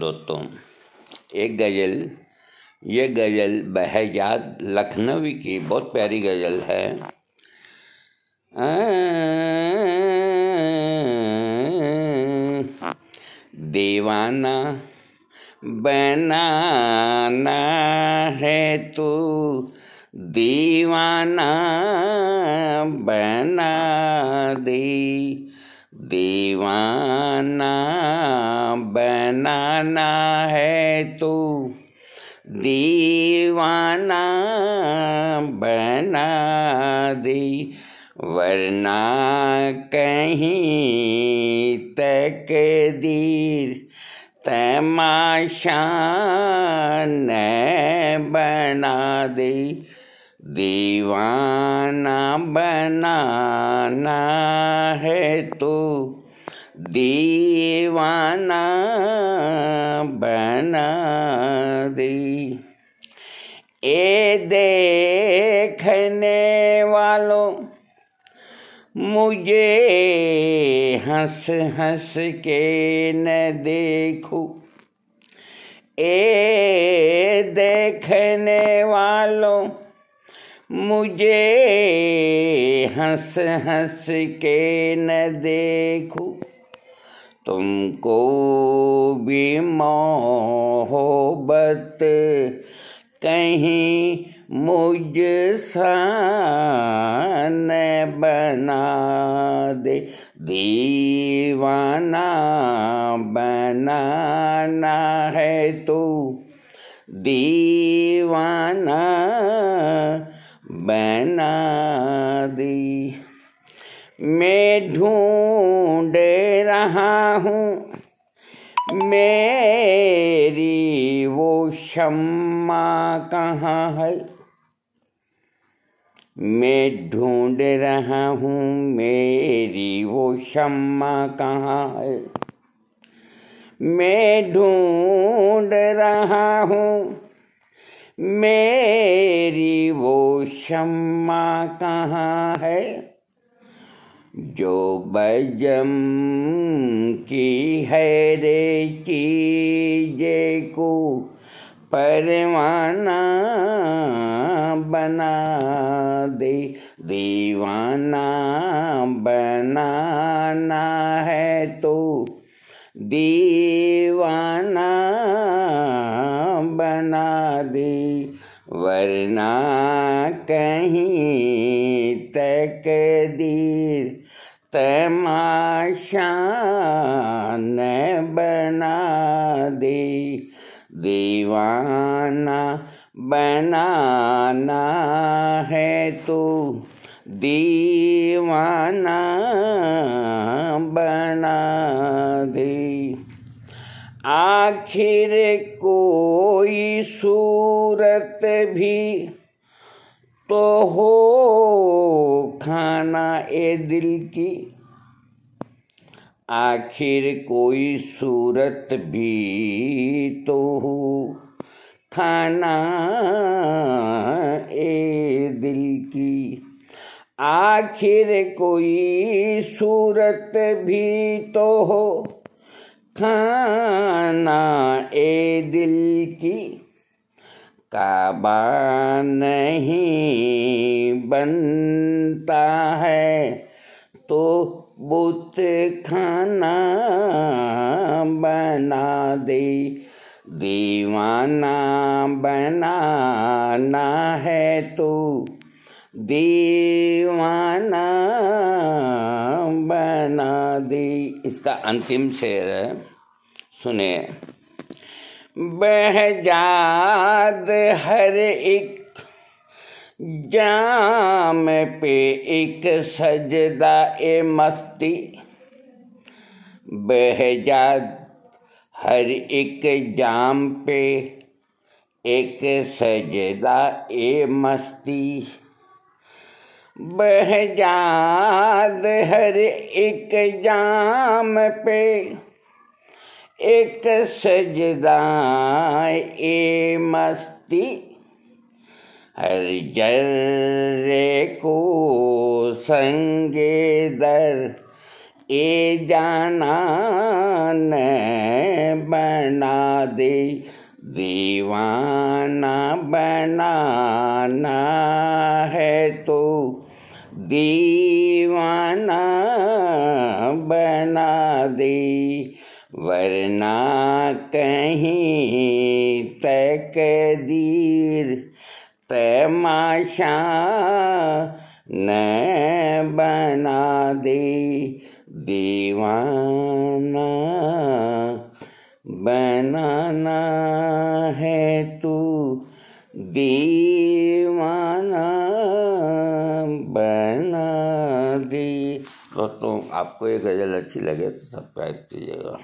दोस्तों एक गज़ल ये गज़ल बहजाद लखनवी की बहुत प्यारी गज़ल है दीवाना बनाना है तू दीवाना बना दी दीवाना बनाना है तू दीवाना बना दी वरना कहीं तक दीर तमाशा न बना दी दीवाना बनाना है तो दीवाना बना दी ए देखने वालों मुझे हंस हंस के न देखो ए देखने वालों मुझे हंस हंस के न देखो तुमको भी मोहब्बत कहीं मुझ सान बना दे दीवाना बनाना है तू दीवाना बना दी मैं ढूंढ रहा हूँ मेरी वो क्षमा कहाँ है मैं ढूंढ रहा हूँ मेरी वो क्षमा कहाँ है मैं ढूंढ रहा हूँ मेरी वो क्षमा कहाँ है जो बजम की है रे चीजे को परवाना बना दे दीवाना बनाना है तो दीवाना बना दी वरना कहीं तकदीर तमाशा न बना दी दीवाना बनाना है तू दीवाना बना दी आखिर कोई सूरत भी तो हो खाना ए दिल की आखिर कोई सूरत भी तो हो खाना ए दिल की आखिर कोई सूरत भी तो हो खाना ए दिल की काबा नहीं बनता है तो बुत खाना बना दे दीवाना बनाना है तो दीवान आदि इसका अंतिम शेर सुने बहजाद हर एक जाम पे एक सजदा ए मस्ती बहजाद हर एक जाम पे एक सजदा ए मस्ती बहजाद हर एक जाम पे एक सजदा ए मस्ती हर जर्रे को संगे दर ए जाना बना दे दीवाना बनाना है तो दीवाना बना दी वरना कहीं दीर तमाशा न बना दे दीवाना बनाना है तू दी दोस्तों आपको ये गज़ल अच्छी लगे तो सब्सक्राइब कीजिएगा